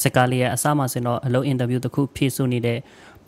စကားလျက်အစမှစင်တော့အလုံးအင်တာဗျူးတစ်ခုဖြည့်ဆွနေတဲ့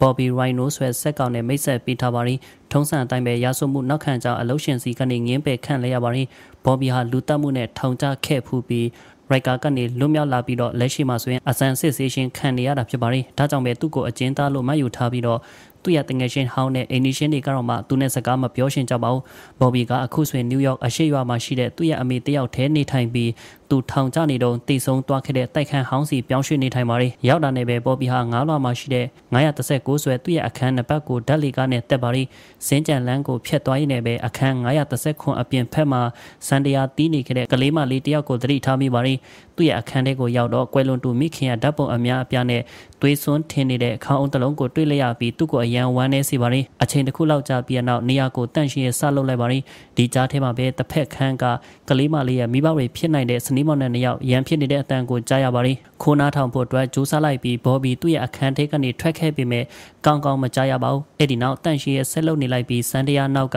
Bobby Rhino ဆိုတဲ့စက်ကောင်နဲ့မိတ်ဆက်ပေးထားပါရင်ထုံးစံအတိုင်းပဲရဆုမှုနောက်ခံကြောင့်အလုံးရှင်စီကနေငင်းပယ်ခံလဲရပါရင် Bobby ဟာလူတက်မှုနဲ့ထောင်ကျခဲ့ဖူးပြီးရိုက်ကာကနေလွတ်မြောက်လာပြီးတော့လက်ရှိမှာဆိုရင်အစံစစ်ဆေးရှင်ခံနေရတာဖြစ်ပါတယ်။ဒါကြောင့်ပဲသူ့ကိုအကျဉ်းသားလို့မှတ်ယူထားပြီးတော့သူ့ရဲ့တငယ်ချင်းဟောင်းနဲ့အင်းနီရှင်တွေကတော့မှသူနဲ့စကားမပြောရှင်ကြပါဘူးဘော်ဘီကအခုဆိုရင်နယူးယောက်အရှိရွာမှာရှိတဲ့သူ့ရဲ့အမေတယောက်တည်းနေထိုင်ပြီးသူထောင်ကျနေတော့တိတ်ဆုံးသွားခဲ့တဲ့တိုက်ခန်းဟောင်းစီပြောင်းရွှေ့နေထိုင်ပါလေရောက်တာနဲ့ပဲဘော်ဘီဟာငါးလွာမှာရှိတဲ့936ဆွဲသူ့ရဲ့အခန်းနံပါတ်ကိုဓာတ်လီကနဲ့တက်ပါလေစင်းကြံလန်းကိုဖျက်သွားရင်းနဲ့ပဲအခန်း939အပြင်ဖက်မှာစန်တရာတီးနေခဲ့တဲ့ကလေးမလေးတယောက်ကိုသတိထားမိပါလေသူ့ရဲ့အခန်းထဲကိုရောက်တော့ကွယ်လွန်တူမိခင်ရဓာတ်ပုံအများအပြားနဲ့သွေးစွန်းထင်းနေတဲ့ခေါင်းအုံးတစ်လုံးကိုတွေ့လိုက်ရပြီးသူ့ကိုအအရန်ဝမ်းနေစီပါရင်အချိန်တစ်ခုလောက်ကြာပြီးတဲ့နောက်နေရာကိုတန့်ရှင်းရဆလုပ်လိုက်ပါရင်ဒီကြားထဲမှာပဲတစ်ဖက်ခန်းကကလေးမလေးရဲ့မိဘတွေဖြစ်နိုင်တဲ့စနီးမောင်နဲ့နှစ်ယောက်ရန်ဖြစ်နေတဲ့အတန်ကိုကြားရပါရင်ခိုးနားထောင်ဖို့အတွက်ကြိုးစားလိုက်ပြီးဘော်ဘီသူ့ရဲ့အခန်းထဲကနေထွက်ခဲ့ပေမဲ့ကောင်းကောင်းမကြားရပါဘူးအဲ့ဒီနောက်တန့်ရှင်းရဆက်လုပ်နေလိုက်ပြီးစန်တရားနောက်က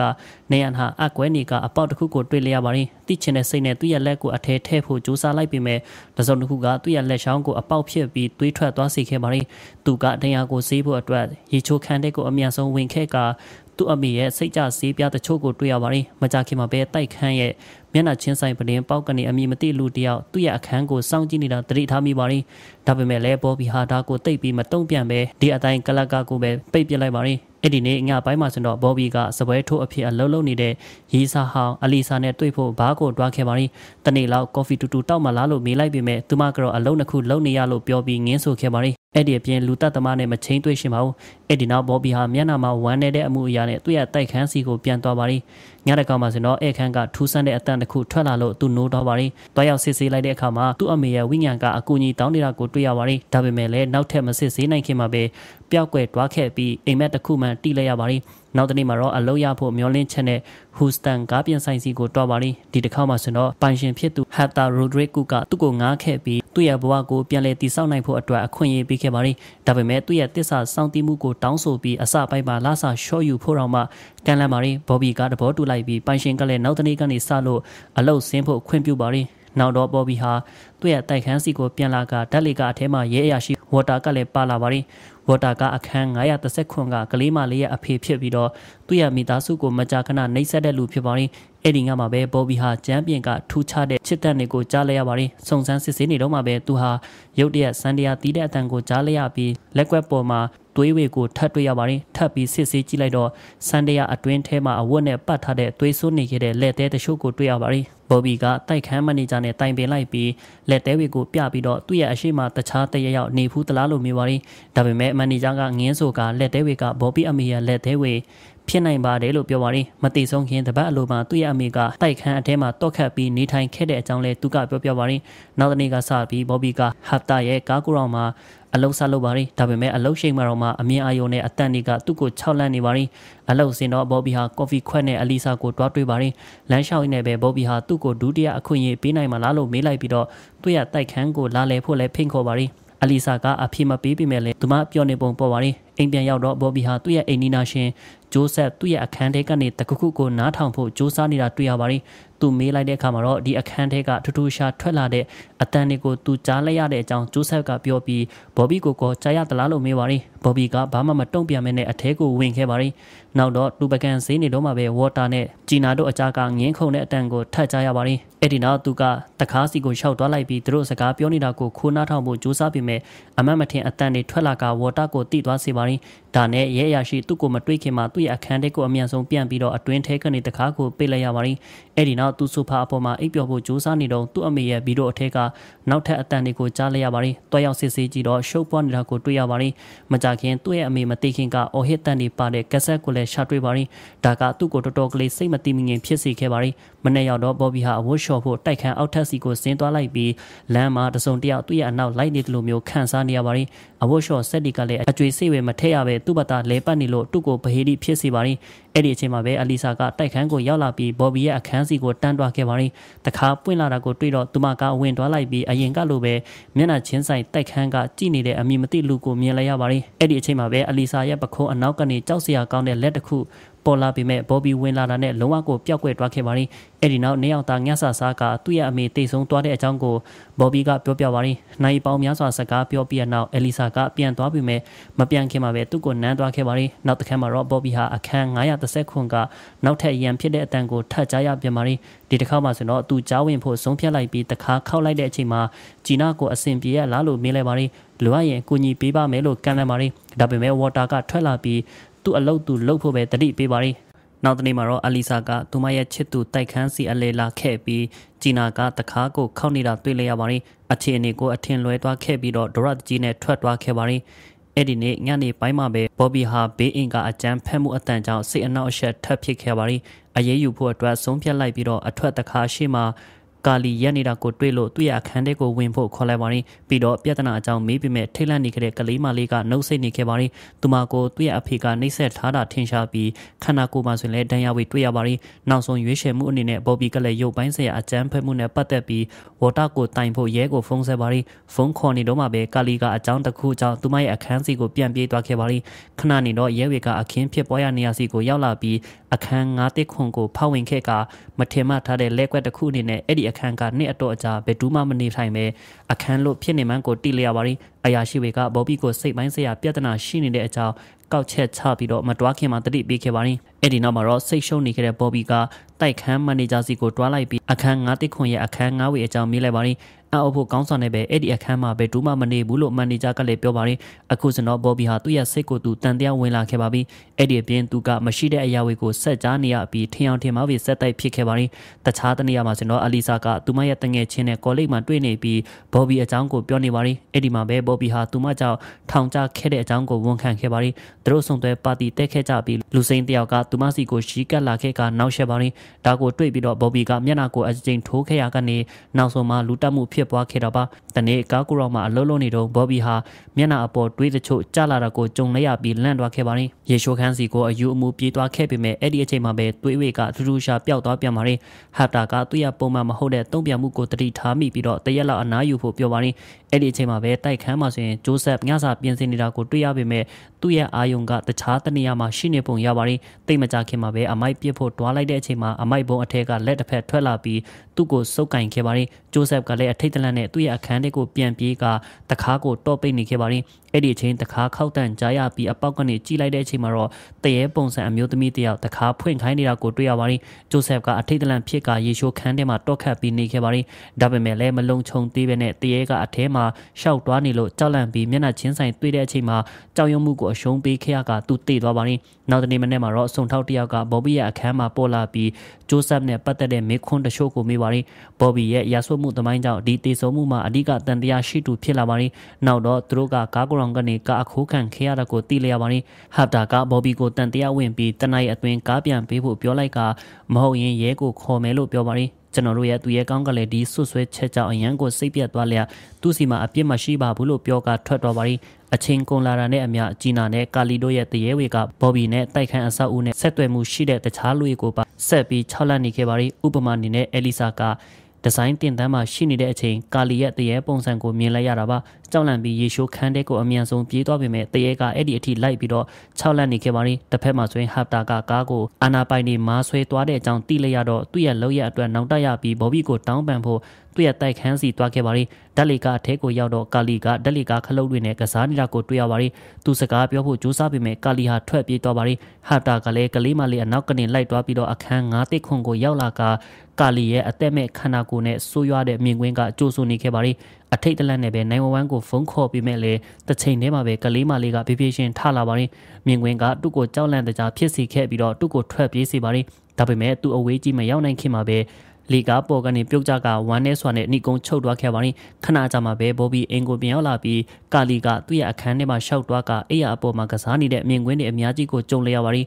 နေရန်ဟာအကွဲနေကအပေါက်တစ်ခုကိုတွေ့လျက်ပါရင်သိချင်တဲ့စိတ်နဲ့သူ့ရဲ့လက်ကိုအထဲထည့်ဖို့ကြိုးစားလိုက်ပေမဲ့တစုံတစ်ခုကသူ့ရဲ့လက်ချောင်းကိုအပေါက်ဖြစ်ပြီးသွေးထွက်သွားစေခဲ့ပါတယ်။သူကဒဏ်ရာကိုဆေးဖို့အတွက်ရေချိုခံတဲ့ကိုအမြန်ဆုံးဝင်ခဲ့ကသူ့အမေရဲ့စိတ်ကြဆေးပြားတချို့ကိုတွေ့ရပါတယ်။မကြခင်မှာပဲတိုက်ခန်းရဲ့မျက်နှာချင်းဆိုင်ပလင်းပေါက်ကနေအမည်မသိလူတယောက်သူ့ရဲ့အခန်းကိုစောင့်ကြည့်နေတာသတိထားမိပါတယ်။ဒါပေမဲ့လည်းဘော်ဘီဟာဒါကိုတိတ်ပြီးမတုံ့ပြန်ပဲဒီအတိုင်းကလကကိုပဲပိတ်ပစ်လိုက်ပါတယ်။အဲ့ဒီနေ့ညပိုင်းမှာဆိုတော့ဘော်ဘီကစပွဲထိုးအဖြစ်အလုံးလုံးနေတဲ့ရီစာဟောင်းအလီစာနဲ့တွေ့ဖို့ဘာကိုတွားခဲ့ပါရင်တနေ့လောက်ကော်ဖီတူတူတောက်မလားလို့မေးလိုက်ပေမဲ့သူမကတော့အလုံးတစ်ခုလုံးနေရလို့ပြောပြီးငင်းဆိုခဲ့ပါရင်အဲ့ဒီအပြင်လူတက်သမားနဲ့မချင်းတွေ့ရှင်ပါဘူးအဲ့ဒီနောက်ဘော်ဘီဟာမျက်နှာမှာဝမ်းနေတဲ့အမှုအရာနဲ့သူ့ရဲ့တိုက်ခန်းစီကိုပြန်သွားပါရီညတကောင်မှာဆိုတော့အဲ့ခန်းကထူးဆန်းတဲ့အတန်တစ်ခုထွက်လာလို့သူနိုးတော့ပါရီတွားရောက်စစ်ဆေးလိုက်တဲ့အခါမှာသူ့အမေရဲ့ဝိညာဉ်ကအကူအညီတောင်းနေတာကိုတွေ့ရပါရီဒါပေမဲ့လည်းနောက်ထပ်မစစ်ဆေးနိုင်ခင်မှာပဲပျောက်ကွယ်တွားခဲ့ပြီးအိမ်မက်တစ်ခုမှတီးလိုက်ရပါရီနောက်တနေ့မှာတော့အလောက်ရဖို့မျောလင့်ချက်နဲ့ဟူစတန်ကားပြင်ဆိုင်စီကိုတွားပါလိဒီတစ်ခါမှဆိုတော့ပိုင်ရှင်ဖြစ်သူဟက်တာရိုဒရစ်ကူကသူ့ကိုငားခဲ့ပြီးသူ့ရဲ့ဘဝကိုပြန်လည်တည်ဆောက်နိုင်ဖို့အတွက်အခွင့်အရေးပေးခဲ့ပါလိဒါပေမဲ့သူ့ရဲ့တစ္ဆာစောင့်တိမှုကိုတောင်းဆိုပြီးအစပိုင်းမှာလာစာရှော့ယူဖို့တော့မှကံလမ်းပါလိဘော်ဘီကတဘောတူလိုက်ပြီးပိုင်ရှင်ကလည်းနောက်တနေ့ကနေစလို့အလောက်ဆင်းဖို့ခွင့်ပြုပါလိနောက်တော့ဘော်ဘီဟာသူ့ရဲ့တိုက်ခန်းစီကိုပြန်လာကဓာတ်လေကအထဲမှာရဲအရာရှိဝေါ်တာကလည်းပါလာပါတယ်ဝေါ်တာကအခန်း939ကကလေးမလေးရဲ့အဖေဖြစ်ပြီးတော့သူ့ရဲ့မိသားစုကိုမကြာခဏနှိပ်စက်တဲ့လူဖြစ်ပါတယ်အဲ့ဒီကမှပဲဘော်ဘီဟာကျမ်းပြင်ကထူးခြားတဲ့ချစ်တဲ့နေကိုကြားလိုက်ရပါတယ်စုံစမ်းစစ်ဆေးနေတော့မှပဲသူဟာရုတ်တရက်စန်တရားတီးတဲ့အတန်ကိုကြားလိုက်ရပြီးလက်ကွက်ပေါ်မှာသွေးဝေကိုထပ်တွေ့ရပါတယ်ထပ်ပြီးစစ်ဆေးကြည့်လိုက်တော့စန်တရားအတွင်းထဲမှာအဝတ်နဲ့ပတ်ထားတဲ့သွေးဆိုးနေခဲ့တဲ့လက်သေးတချို့ကိုတွေ့ရပါတယ်ဘော်ဘီကတိုက်ခန်းမန်နေဂျာနဲ့တိုင်ပင်လိုက်ပြီးလက်သေးတွေကိုပြပြီးတော့သူ့ရဲ့အရှိမတခြားတရရောက်နေဖူးသလားလို့မေးပါရင်ဒါပေမဲ့မန်နေဂျာကငင်းဆိုကလက်သေးတွေကဘော်ဘီအမေရဲ့လက်သေးတွေဖြစ်နိုင်ပါတယ်လို့ပြောပါတယ်မသိဆုံးခင်တပတ်အလိုမှာသူ့ရဲ့အမေကတိုက်ခန်းအထဲမှာတော့ခတ်ပြီးနေထိုင်ခဲ့တဲ့အကြောင်းလဲသူကပြောပြပါတယ်နောက်တနေ့ကစပြီးဘော်ဘီကဟာတာရဲ့ကားကူရောင်မှာအလုတ်ဆက်လုပ်ပါရင်ဒါပေမဲ့အလုတ်ရှိန်မှာတော့မှအမြင်အာရုံနဲ့အတန်တွေကသူ့ကိုခြောက်လန့်နေပါရင်အလုတ်စင်တော့ဘော်ဘီဟာကော်ဖီခွက်နဲ့အလီဆာကိုတွားတွေးပါရင်လမ်းလျှောက်ရင်းနဲ့ပဲဘော်ဘီဟာသူ့ကိုဒုတိယအခွင့်အရေးပေးနိုင်မှာလားလို့မေးလိုက်ပြီးတော့သူ့ရဲ့တိုက်ခန်းကိုလာလဲဖို့လဲဖိန်ခေါ်ပါရင်အလီဆာကအဖြေမပေးပေမဲ့လည်းသူမပြောနေပုံပေါ်ပါရင်အိမ်ပြန်ရောက်တော့ဘော်ဘီဟာသူ့ရဲ့အိမ်နီနာရှင်ဂျိုးဆက်သူ့ရဲ့အခန်းထဲကနေတခုခုကိုနားထောင်ဖို့ကြိုးစားနေတာတွေ့ရပါတယ်။သူမေးလိုက်တဲ့အခါမှာတော့ဒီအခန်းထဲကထူးထူးရှားထွက်လာတဲ့အတန်တွေကိုသူကြားလိုက်ရတဲ့အကြောင်းဂျိုးဆက်ကပြောပြီးဘော်ဘီကိုကောကြားရသလားလို့မေးပါတယ်။ဘော်ဘီကဘာမှမတုံ့ပြန်မဲနဲ့အထဲကိုဝင်ခဲ့ပါတယ်။နောက်တော့လူပကန်ဈေးနေတော့မှပဲဝေါ်တာနဲ့ဂျီနာတို့အကြားကငင်းခုန်တဲ့အတန်ကိုထပ်ကြားရပါတယ်။အဲ့ဒီနောက်သူကတကားစီကိုရှောက်သွားလိုက်ပြီးသူတို့စကားပြောနေတာကိုခိုးနှားထောင်ဖို့ကြိုးစားပေမဲ့အမတ်မထင်အတန်တွေထွက်လာကဝေါ်တာကိုတိသွားစေပါပါတယ်။ဒါနဲ့ရဲအရာရှိသူ့ကိုမတွေ့ခင်မှာသူ့ရဲ့အခန်းထဲကိုအမြန်ဆုံးပြန်ပြီးတော့အတွင်းထဲကနေတကားကိုပိတ်လိုက်ရပါတယ်။အဲ့ဒီနောက်သူ့ဆိုဖာအပေါ်မှာအိပ်ပျော်ဖို့ကြိုးစားနေတော့သူ့အမေရဲ့ဗီဒီယိုအထက်ကနောက်ထပ်အတန်တွေကိုကြားလိုက်ရပါတယ်။တွားရောက်စစ်ဆေးကြည့်တော့ရှုပ်ပွားနေတာကိုတွေ့ရပါတယ်။မကြခင်သူ့ရဲ့အမေမသိခင်ကအော်ဟစ်တန်တွေပါတဲ့ကက်ဆက်ကိုလည်းရှာတွေ့ပါတယ်။ဒါကသူ့ကိုတော်တော်ကလေးစိတ်မတိမငင်ဖြစ်စေခဲ့ပါတယ်။မနေ့ရောက်တော့ဘော်ဘီဟာအဝတ်လျှော်ဖို့တိုက်ခန်းအောက်ထပ်စီကိုဆင်းသွားလိုက်ပြီးလမ်းမှာတစုံတယောက်သူ့ရဲ့အနောက်လိုက်နေတယ်လို့မျိုးခံစားနေရပါတယ်။အဝတ်လျှော်ဆက်တွေကလည်းအကြွေစိတ်ဝင်မထည့်ရပဲသူ့ဘတာလဲပတ်နေလို့သူ့ကိုဗဟေရီဖြစ်စီပါရင်အဲ့ဒီအချိန်မှာပဲအလီဆာကတိုက်ခန်းကိုရောက်လာပြီးဘော်ဘီရဲ့အခန်းစီကိုတန်းတွားခဲ့ပါရင်တခါပွင့်လာတာကိုတွေ့တော့သူမကဝင်သွားလိုက်ပြီးအရင်ကလိုပဲမျက်နှာချင်းဆိုင်တိုက်ခန်းကကြည့်နေတဲ့အမိမသိလူကိုမြင်လိုက်ရပါရင်အဲ့ဒီအချိန်မှာပဲအလီဆာရဲ့ပခုံးအနောက်ကနေကြောက်စရာကောင်းတဲ့လက်တစ်ခုပေါ်လာပေမဲ့ဘော်ဘီဝင်လာတာနဲ့လုံးဝကိုပျောက်ကွယ်သွားခဲ့ပါရင်အဲ့ဒီနောက်နေအောင်သားညဆာဆာကသူ့ရဲ့အမေတိတ်ဆုံးသွားတဲ့အကြောင်းကိုဘော်ဘီကပြောပြပါရင်နိုင်ပေါင်းများစွာစကားပြောပြတဲ့နောက်အဲလီဆာကပြန်သွားပေမဲ့မပြန်ခင်မှာပဲသူ့ကိုနမ်းသွားခဲ့ပါရင်နောက်တစ်ခါမှာတော့ဘော်ဘီဟာအခန်း930ခွန်ကနောက်ထပ်ရန်ဖြစ်တဲ့အတန်ကိုထပ်ကြားရပြန်ပါရင်ဒီတစ်ခါမှဆိုတော့သူကြားဝင်ဖို့ဆုံးဖြတ်လိုက်ပြီးတခါခောက်လိုက်တဲ့အချိန်မှာဂျီနာကိုအဆင်ပြေရလားလို့မေးလိုက်ပါရင်လိုအပ်ရင်ကူညီပေးပါမယ်လို့ကမ်းလှမ်းပါရင်ဒါပေမဲ့ water ကထွက်လာပြီးသူ့အလုပ်သူလုပ်ဖို့ပဲတတိပေးပါရီနောက်တနေ့မှာတော့အလီဆာကသူမရဲ့ချစ်သူတိုက်ခန်းစီအလေလာခဲ့ပြီးဂျီနာကတခါကိုခောက်နေတာတွေ့လိုက်ရပါရီအခြေအနေကိုအထင်လွဲသွားခဲ့ပြီးတော့ဒရတ်ကြီးနဲ့ထွက်သွားခဲ့ပါရီအဲ့ဒီနေ့ညနေပိုင်းမှာပဲဘော်ဘီဟာဘေးအင်ကအကြမ်းဖက်မှုအတန်ကြောင့်စိတ်အနှောက်အယှက်ထပ်ဖြစ်ခဲ့ပါရီအရေးယူဖို့အတွက်ဆုံးဖြတ်လိုက်ပြီးတော့အထွက်တခါရှိမှကာလီရက်နေတာကိုတွေ့လို့သူ့ရဲ့အခန်းထဲကိုဝင်ဖို့ခေါ်လိုက်ပါရင်ပြီးတော့ပြဿနာအကြောင်းမေးပြီးမဲ့ထိတ်လန့်နေခဲ့တဲ့ကလေးမလေးကနှုတ်ဆက်နေခဲ့ပါရင်သူမကိုသူ့ရဲ့အဖေကနှိပ်စက်ထားတာထင်ရှားပြီးခန္ဓာကိုယ်မှာဆိုရင်လည်းဒဏ်ရာဝေတွေ့ရပါရင်နောက်ဆုံးရွေးချယ်မှုအနေနဲ့ပေါ်ပြီးကလည်းရုပ်ပိုင်းဆရာအကြမ်းဖက်မှုနဲ့ပတ်သက်ပြီးဝေါ်တာကိုတိုင်ဖို့ရဲကိုဖုန်းဆက်ပါရင်ဖုန်းခေါ်နေတော့မှပဲကာလီကအကြောင်းတစ်ခုကြောင့်သူမရဲ့အခန်းစီကိုပြန်ပြေးသွားခဲ့ပါရင်ခဏနေတော့ရဲဝေကအခင်းဖြစ်ပွားရနေရာစီကိုရောက်လာပြီးအခန်း၅တိခွန်ကိုဖောက်ဝင်ခဲ့ကမထင်မှထားတဲ့လက်ကွက်တစ်ခုအနေနဲ့အဲ့ဒီအခန်းကနှစ်အတော်အကြာဘယ်သူမှမနေထိုင်ပဲအခန်းလို့ဖြစ်နေမှန်းကိုတိလျက်ပါရင်အရာရှိတွေကဘော်ဘီကိုစိတ်ပိုင်းစရာပြဿနာရှိနေတဲ့အကြောင်းကောက်ချက်ချပြီးတော့မတွားခင်မှာတတိပေးခဲ့ပါရင်အဲ့ဒီနောက်မှာတော့စိတ်ရှုံးနေခဲ့တဲ့ဘော်ဘီကတိုက်ခန်းမန်နေဂျာစီကိုတွားလိုက်ပြီးအခန်း၅တိခွန်ရဲ့အခန်း၅ဝေအကြောင်းမေးလိုက်ပါရင်အံ့ဩဖို့ကောင်းစွာနဲ့ပဲအဲ့ဒီအခန်းမှာပဲဒူးမမနေဘူးလို့မန်နေဂျာကလည်းပြောပါတယ်အခုစနော်ဘော်ဘီဟာသူ့ရဲ့စိတ်ကိုသူတန်တရားဝင်လာခဲ့ပါပြီအဲ့ဒီအပြင်သူကမရှိတဲ့အရာတွေကိုဆက်ကြားနေရပြီးထင်အောင်ထင်မှားပြီးဆက်တိုက်ဖြစ်ခဲ့ပါတယ်တခြားတနေရာမှာစနော်အလီစာကသူမရဲ့တငယ်ချင်းနဲ့ကောလိပ်မှာတွေ့နေပြီးဘော်ဘီအကြောင်းကိုပြောနေပါတယ်အဲ့ဒီမှာပဲဘော်ဘီဟာသူမကြောင့်ထောင်ချခဲ့တဲ့အကြောင်းကိုဝန်ခံခဲ့ပါတယ်သူတို့ဆုံသွဲပါတီတက်ခဲ့ကြပြီးလူစိမ့်တယောက်ကသူမစီကိုရှီကတ်လာခဲ့ကနောက်ဆက်ပါတယ်ဒါကိုတွေ့ပြီးတော့ဘော်ဘီကမျက်နှာကိုအကြိမ်ထိုးခဲ့ရကနေနောက်ဆုံးမှလူတက်မှုဖြစ်ဖြစ်ပွားခဲ့တာပါ။တနေ့ကားကူရောင်မှာအလုံးလုံးနေတော့ဘော်ဘီဟာမျက်နှာအပေါ်တွေးတချို့ကြလာတာကိုကြုံလိုက်ရပြီးလန့်သွားခဲ့ပါရင်ရေရှိုးခန်းစီကိုအယူအမူပြေးသွားခဲ့ပေမဲ့အဲ့ဒီအချိန်မှာပဲတွေးဝေကအထူးထူးရှာပျောက်သွားပြန်ပါရင်ဟာတာကသူ့ရဲ့ပုံမှန်မဟုတ်တဲ့တုံ့ပြန်မှုကိုတတိထားမိပြီးတော့တရက်လောက်အနားယူဖို့ပြောပါရင်အဲ့ဒီအချိန်မှာပဲတိုက်ခန်းမှာဆိုရင်ဂျိုးဆက်ညစာပြင်ဆင်နေတာကိုတွေ့ရပေမဲ့သူ့ရဲ့အာယုံကတခြားတနေရာမှာရှိနေပုံရပါရင်တိတ်မကြခင်မှာပဲအမိုက်ပြစ်ဖို့တွားလိုက်တဲ့အချိန်မှာအမိုက်ဘုံအထက်ကလက်တစ်ဖက်ထွက်လာပြီးသူ့ကိုစုပ်ကင်ခဲ့ပါရင်ဂျိုးဆက်ကလည်းအထိတ်တလန့်နဲ့သူ့ရဲ့အခန်းထဲကိုပြန်ပြေးကတခါကိုတော့ပိတ်နေခဲ့ပါရင်အဲ့ဒီအချိန်တခါခောက်တန့်ကြားရပြီးအပေါက်ကနေကြီးလိုက်တဲ့အချိန်မှာတော့တရေပုံစံအမျိုးသမီးတယောက်တခါဖွင့်ခိုင်းနေတာကိုတွေ့ရပါရင်ဂျိုဆက်ကအထိတ်တလန့်ဖြစ်ကရေရှိုးခန်းထဲမှာတော့ခတ်ပြီးနေခဲ့ပါရင်ဒါပေမဲ့လည်းမလုံခြုံသေးပဲနဲ့တရေကအထဲမှာရှောက်သွားနေလို့ကြောက်လန့်ပြီးမျက်နှာချင်းဆိုင်တွေ့တဲ့အချိန်မှာကြောက်ရွံ့မှုကိုအရှုံးပေးခဲ့ရကသူတည်သွားပါရင်နောက်တနေ့မနေ့မှာတော့အစုံထောက်တယောက်ကဘော်ဘီရဲ့အခန်းမှာပေါ်လာပြီးဂျိုးဆက်နဲ့ပတ်သက်တဲ့မေခွန်းတချို့ကိုမေးပါရင်ဘော်ဘီရဲ့ရာဆွတ်မှုသမိုင်းကြောင့်ဒီတေဆုံးမှုမှာအဓိကတန်တရားရှိသူဖြစ်လာပါရင် နောက်တော့သူတို့ကကားကောင်ကနေကားအခိုးခံခဲ့ရတာကိုသိလျက်ပါရင်ဟာတာကဘော်ဘီကိုတန်တရားဝင်ပြီးတနအိအတွင်းကားပြန်ပေးဖို့ပြောလိုက်ကမဟုတ်ရင်ရဲကိုခေါ်မယ်လို့ပြောပါရင်ကျွန်တော်တို့ရဲ့သူရဲ့ကောင်းကလေးဒီဆွဆွဲချက်ကြောင့်အရန်ကိုစိတ်ပြတ်သွားလျက်သူ့စီမှာအပြစ်မရှိပါဘူးလို့ပြောကထွက်တော်ပါရီအချင်းကုန်လာတာနဲ့အမျှအကြီးနာနဲ့ကာလီတို့ရဲ့တရေဝေကဘော်ဘီနဲ့တိုက်ခန်းအဆောက်အဦနဲ့ဆက်သွယ်မှုရှိတဲ့တခြားလူတွေကိုပါဆက်ပြီး၆လနေခဲ့ပါရီဥပမာအနေနဲ့အဲလီဆာကဒီဇိုင်းတင်တန်းမှာရှိနေတဲ့အချိန်ကာလီရဲ့တရေပုံစံကိုမြင်လိုက်ရတာပါကြောက်လန့်ပြီးရေရှိုးခန်းတဲ့ကိုအမြန်ဆုံးပြေးသွားပေမဲ့တရေကအဲ့ဒီအထိလိုက်ပြီးတော့6လက်နေခဲ့ပါရင်တစ်ဖက်မှာဆိုရင်ဟပ်တာကကားကိုအာနာပိုင်နေမားဆွဲသွားတဲ့အကြောင်းသိလိုက်ရတော့သူ့ရဲ့လောက်ရအတွက်နောက်တရပြီးဘော်ဘီကိုတောင်းပန်ဖို့သူ့ရဲ့တိုက်ခန်းစီသွားခဲ့ပါရင်ဓာတ်လီကအထဲကိုရောက်တော့ကာလီကဓာတ်လီကခလုတ်တွေနဲ့ကစားနေတာကိုတွေ့ရပါရင်သူစကားပြောဖို့ကြိုးစားပေမဲ့ကာလီဟာထွက်ပြေးသွားပါရင်ဟပ်တာကလည်းကလေးမလေးအနောက်ကနေလိုက်သွားပြီးတော့အခန်း9တိခွန်ကိုရောက်လာကကာလီရဲ့အသက်မဲ့ခန္ဓာကိုယ်နဲ့ဆိုးရွားတဲ့မြင်ကွင်းကကြိုးဆူနေခဲ့ပါရင်အထိတ်တလန့်နဲ့ပဲ911ကိုဖုန်းခေါ်ပြီးမဲ့လေတစ်ချိန်တည်းမှာပဲကလေးမလေးကပြပြရှင်ထလာပါရင်မြင်ကွင်းကသူ့ကိုကြောက်လန့်တကြားဖြစ်စီခဲ့ပြီးတော့သူ့ကိုထွက်ပြေးစေပါရင်ဒါပေမဲ့သူ့အဝေးကြီးမရောက်နိုင်ခင်မှာပဲလေကားပေါ်ကနေပြုတ်ကြကဝမ်းနဲ့ဆွာနဲ့အနီကုန်းချုပ်သွားခဲ့ပါရင်ခဏကြာမှပဲဘောဘီအင်ကိုပြန်ရောက်လာပြီးကာလီကသူ့ရဲ့အခန်းထဲမှာရှောက်သွားကအိယာအပေါ်မှာကစားနေတဲ့အမြင်ကွင်းတွေအများကြီးကိုကြုံလျက်ပါရင်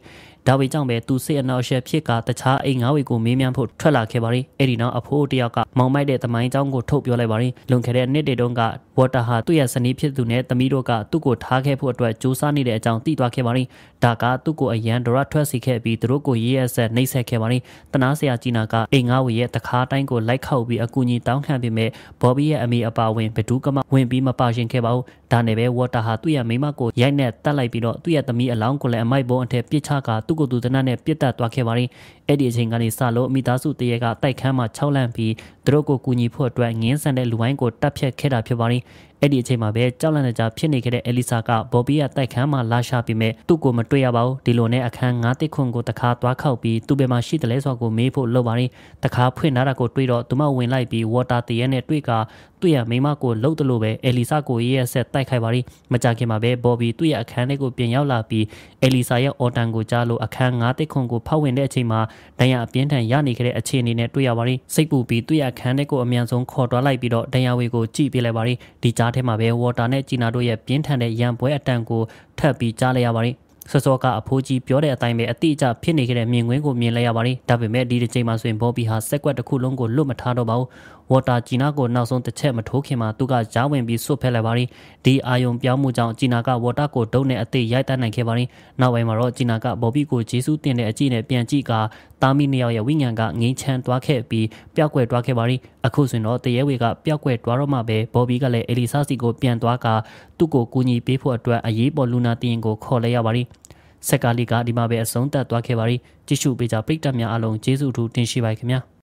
ဒါဝေကြောင့်ပဲသူစိတ်အနှောက်အယှက်ဖြစ်ကတခြားအိမ်ငါးဝေကိုမေးမြန်းဖို့ထွက်လာခဲ့ပါတယ်အဲ့ဒီနောက်အဖိုးတယောက်ကမောင်မိုက်တဲ့သမိုင်းကြောင်းကိုထုတ်ပြောလိုက်ပါတယ်လွန်ခဲ့တဲ့နှစ်တည်းတုန်းကဝါတာဟာသူ့ရဲ့ဇနီးဖြစ်သူနဲ့သမီးတို့ကသူ့ကိုထားခဲ့ဖို့အတွက်ကြိုးစားနေတဲ့အကြောင်းသိသွားခဲ့ပါတယ်ဒါကသူ့ကိုအရန်ဒရထွက်စီခဲ့ပြီးသူတို့ကိုရေးရဆက်နှိပ်စက်ခဲ့ပါတယ်တနာဆရာကြီးနာကအိမ်ငါးဝေရဲ့တခါတိုင်းကိုလိုက်ခောက်ပြီးအကူအညီတောင်းခံပေမဲ့ဘော်ဘီရဲ့အမိအပါဝင်ဘဒူးကမဝင်ပြီးမပါရှင်ခဲ့ပါဘူးဒါနဲ့ပဲဝါတာဟာသူ့ရဲ့မိမကိုရိုက်နှက်တတ်လိုက်ပြီးတော့သူ့ရဲ့သမီးအလောင်းကိုလည်းအမိုက်ဘုံအထက်ပြစ်ချကသူ့ကိုယ်သူတနတ်နဲ့ပြစ်တက်သွားခဲ့ပါတယ်။အဲ့ဒီအချိန်ကနေစလို့မိသားစုတရက်ကတိုက်ခန်းမှာ6လန့်ပြီးသူတို့ကိုကူညီဖို့အတွက်ငင်းဆန်တဲ့လူဝိုင်းကိုတပ်ဖြတ် ခဲ့တာဖြစ်ပါတယ်။အဲ့ဒီအချိန်မှာပဲကြောက်လန့်တကြားဖြစ်နေခဲ့တဲ့အဲလီဆာကဘော်ဘီရဲ့တိုက်ခန်းမှာလာရှာပြီးမဲ့သူ့ကိုမတွေ့ရပါဘူးဒီလိုနဲ့အခန်း၅တိခွန်ကိုတခါသွားခောက်ပြီးသူ့ဘယ်မှာရှိတယ်လဲဆိုတာကိုမေးဖို့လုပ်ပါရင်တခါဖွင့်ထားတာကိုတွေ့တော့သူမဝင်လိုက်ပြီးဝါတာတရဲနဲ့တွေ့ကသူ့ရဲ့မိမကိုလှုပ်တယ်လို့ပဲအဲလီဆာကိုရဲ့ဆက်တိုက်ခိုက်ပါရင်မကြခင်မှာပဲဘော်ဘီသူ့ရဲ့အခန်းထဲကိုပြန်ရောက်လာပြီးအဲလီဆာရဲ့အော်တန်ကိုကြားလို့အခန်း၅တိခွန်ကိုဖောက်ဝင်တဲ့အချိန်မှာဒဏ်ရာအပြင်းထန်ရနေခဲ့တဲ့အခြေအနေနဲ့တွေ့ရပါရင်စိတ်ပူပြီးသူ့ရဲ့အခန်းထဲကိုအမြန်ဆုံးခေါ်သွားလိုက်ပြီးတော့ဒဏ်ရာဝေကိုကြည့်ပြလိုက်ပါရင်ဒီကြကြားထဲမှာပဲဝေါ်တာနဲ့ဂျီနာတို့ရဲ့ပြင်းထန်တဲ့ရန်ပွဲအတန်ကိုထပ်ပြီးကြားလိုက်ရပါတယ်စောစောကအဖိုးကြီးပြောတဲ့အတိုင်းပဲအတိအကျဖြစ်နေခဲ့တဲ့မြင်ကွင်းကိုမြင်လိုက်ရပါတယ်။ဒါပေမဲ့ဒီတစ်ချိန်မှာဆိုရင်ဘော်ဘီဟာစက်ကွက်တစ်ခုလုံးကိုလွတ်မထားတော့ပါဘူးဝေါ်တာဂျီနာကိုနောက်ဆုံးတစ်ချက်မထိုးခင်မှာသူကရားဝင်ပြီးဆွတ်ဖက်လိုက်ပါရီဒီအာယုံပြောင်းမှုကြောင့်ဂျီနာကဝေါ်တာကိုဒုတ်နဲ့အသေးရိုက်တတ်နိုင်ခဲ့ပါရီနောက်ပိုင်းမှာတော့ဂျီနာကဘော်ဘီကိုဂျေဆုတင်တဲ့အကြည့်နဲ့ပြန်ကြည့်ကာတာမီနှစ်ယောက်ရဲ့ဝိညာဉ်ကငိမ့်ချမ်းသွားခဲ့ပြီးပျောက်ကွယ်သွားခဲ့ပါရီအခုဆိုရင်တော့တရဲဝေကပျောက်ကွယ်သွားတော့မှပဲဘော်ဘီကလည်းအလီဆာစီကိုပြန်သွားကာသူ့ကိုကူညီပေးဖို့အတွက်အရေးပေါ်လူနာတင်ကိုခေါ်လိုက်ရပါရီဆက်ကလီကဒီမှာပဲအဆုံးသတ်သွားခဲ့ပါရီကြည့်ရှုပေးကြပရိသတ်များအားလုံးကျေးဇူးအထူးတင်ရှိပါခင်ဗျာ။